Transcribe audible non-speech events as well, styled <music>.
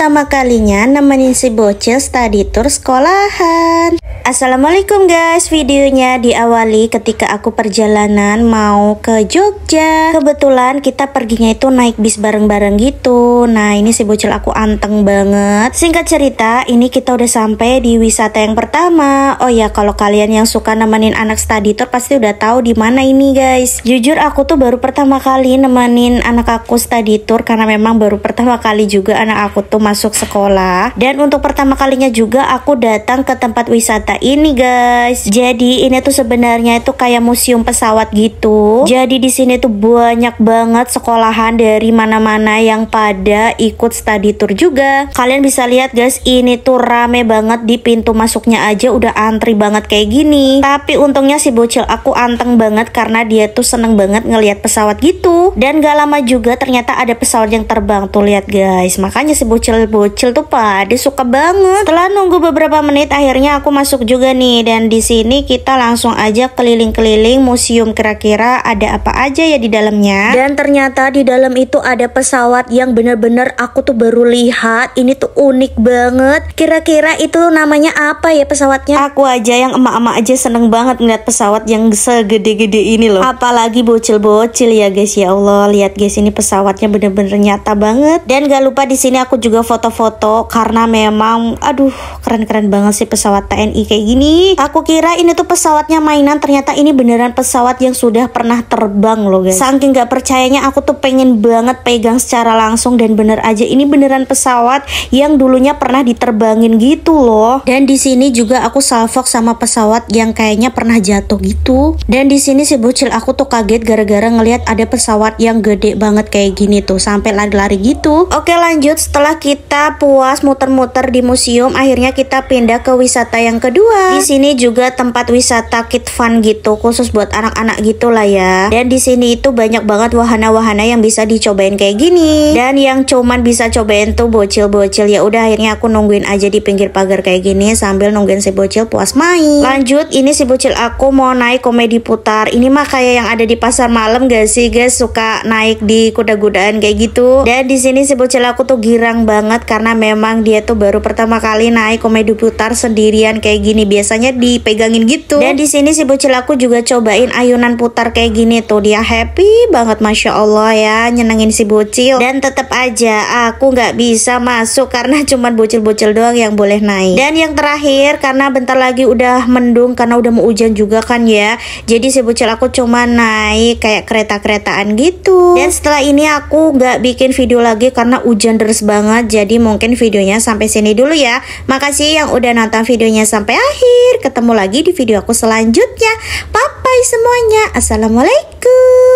pertama kalinya nemenin si bocil study tour sekolahan. Assalamualaikum guys, videonya diawali ketika aku perjalanan mau ke Jogja. Kebetulan kita perginya itu naik bis bareng-bareng gitu. Nah ini si bocil aku anteng banget. Singkat cerita, ini kita udah sampai di wisata yang pertama. Oh ya kalau kalian yang suka nemenin anak study tour pasti udah tahu di mana ini guys. Jujur aku tuh baru pertama kali nemenin anak aku study tour karena memang baru pertama kali juga anak aku tuh masuk sekolah dan untuk pertama kalinya juga aku datang ke tempat wisata ini guys jadi ini tuh sebenarnya itu kayak museum pesawat gitu jadi di sini tuh banyak banget sekolahan dari mana-mana yang pada ikut study tour juga kalian bisa lihat guys ini tuh rame banget di pintu masuknya aja udah antri banget kayak gini tapi untungnya si bocil aku anteng banget karena dia tuh seneng banget ngelihat pesawat gitu dan gak lama juga ternyata ada pesawat yang terbang tuh lihat guys makanya si bocil bocil tuh pada suka banget. Setelah nunggu beberapa menit akhirnya aku masuk juga nih dan di sini kita langsung aja keliling-keliling museum kira-kira ada apa aja ya di dalamnya. Dan ternyata di dalam itu ada pesawat yang bener-bener aku tuh baru lihat. Ini tuh unik banget. Kira-kira itu namanya apa ya pesawatnya? Aku aja yang emak-emak aja seneng banget ngeliat pesawat yang segede-gede ini loh. Apalagi bocil-bocil ya guys ya Allah. Lihat guys ini pesawatnya bener-bener nyata banget. Dan gak lupa di sini aku juga foto-foto karena memang aduh keren-keren banget sih pesawat TNI kayak gini. Aku kira ini tuh pesawatnya mainan ternyata ini beneran pesawat yang sudah pernah terbang loh guys. Saking gak percayanya aku tuh pengen banget pegang secara langsung dan bener aja ini beneran pesawat yang dulunya pernah diterbangin gitu loh. Dan di sini juga aku salvok sama pesawat yang kayaknya pernah jatuh gitu. Dan di sini si bocil aku tuh kaget gara-gara ngelihat ada pesawat yang gede banget kayak gini tuh sampai lari-lari gitu. Oke lanjut setelah kita kita puas muter-muter di museum, akhirnya kita pindah ke wisata yang kedua. Di sini juga tempat wisata kid fun gitu, khusus buat anak-anak gitu lah ya. Dan di sini itu banyak banget wahana-wahana yang bisa dicobain kayak gini. Dan yang cuman bisa cobain tuh bocil-bocil. Ya udah akhirnya aku nungguin aja di pinggir pagar kayak gini sambil nungguin si bocil puas main. Lanjut, ini si bocil aku mau naik komedi putar. Ini mah kayak yang ada di pasar malam gak sih guys? Suka naik di kuda-kudaan kayak gitu. Dan di sini si bocil aku tuh girang banget banget karena memang dia tuh baru pertama kali naik komedi putar sendirian kayak gini. Biasanya dipegangin gitu. Dan di sini si bocil aku juga cobain ayunan putar kayak gini tuh. Dia happy banget Masya Allah ya nyenengin si bocil. Dan tetap aja aku nggak bisa masuk karena <laughs> cuman bocil-bocil doang yang boleh naik. Dan yang terakhir karena bentar lagi udah mendung karena udah mau hujan juga kan ya. Jadi si bocil aku cuma naik kayak kereta-keretaan gitu. Dan setelah ini aku nggak bikin video lagi karena hujan deras banget jadi mungkin videonya sampai sini dulu ya. Makasih yang udah nonton videonya sampai akhir. Ketemu lagi di video aku selanjutnya. Bye-bye semuanya. Assalamualaikum.